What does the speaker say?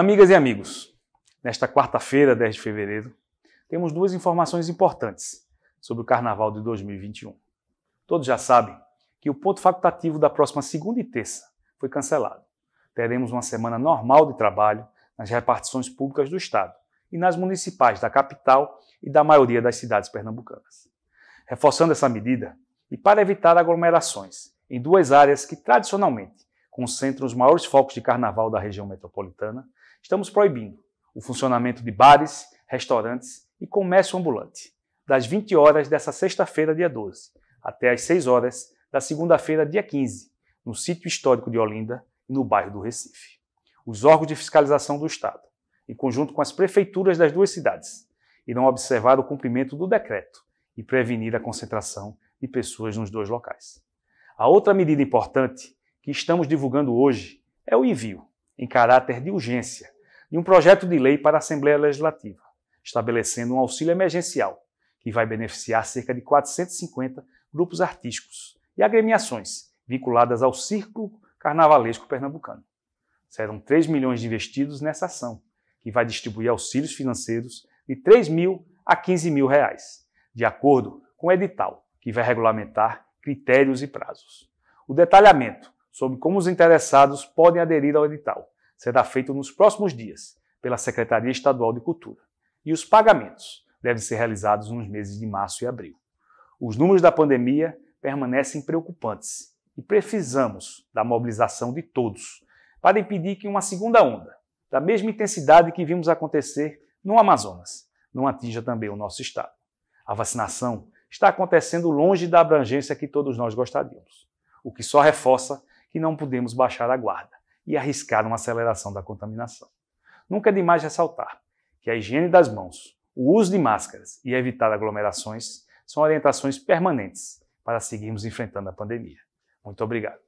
Amigas e amigos, nesta quarta-feira, 10 de fevereiro, temos duas informações importantes sobre o Carnaval de 2021. Todos já sabem que o ponto facultativo da próxima segunda e terça foi cancelado. Teremos uma semana normal de trabalho nas repartições públicas do Estado e nas municipais da capital e da maioria das cidades pernambucanas. Reforçando essa medida, e para evitar aglomerações em duas áreas que tradicionalmente concentra os maiores focos de carnaval da região metropolitana, estamos proibindo o funcionamento de bares, restaurantes e comércio ambulante, das 20 horas dessa sexta-feira, dia 12, até às 6 horas da segunda-feira, dia 15, no sítio histórico de Olinda e no bairro do Recife. Os órgãos de fiscalização do Estado, em conjunto com as prefeituras das duas cidades, irão observar o cumprimento do decreto e prevenir a concentração de pessoas nos dois locais. A outra medida importante que estamos divulgando hoje é o envio, em caráter de urgência, de um projeto de lei para a Assembleia Legislativa, estabelecendo um auxílio emergencial que vai beneficiar cerca de 450 grupos artísticos e agremiações vinculadas ao círculo carnavalesco pernambucano. Serão 3 milhões investidos nessa ação, que vai distribuir auxílios financeiros de 3 mil a 15 mil reais, de acordo com o edital, que vai regulamentar critérios e prazos. O detalhamento sobre como os interessados podem aderir ao edital. Será feito nos próximos dias pela Secretaria Estadual de Cultura. E os pagamentos devem ser realizados nos meses de março e abril. Os números da pandemia permanecem preocupantes e precisamos da mobilização de todos para impedir que uma segunda onda, da mesma intensidade que vimos acontecer no Amazonas, não atinja também o nosso estado. A vacinação está acontecendo longe da abrangência que todos nós gostaríamos, o que só reforça que não podemos baixar a guarda e arriscar uma aceleração da contaminação. Nunca é demais ressaltar que a higiene das mãos, o uso de máscaras e evitar aglomerações são orientações permanentes para seguirmos enfrentando a pandemia. Muito obrigado.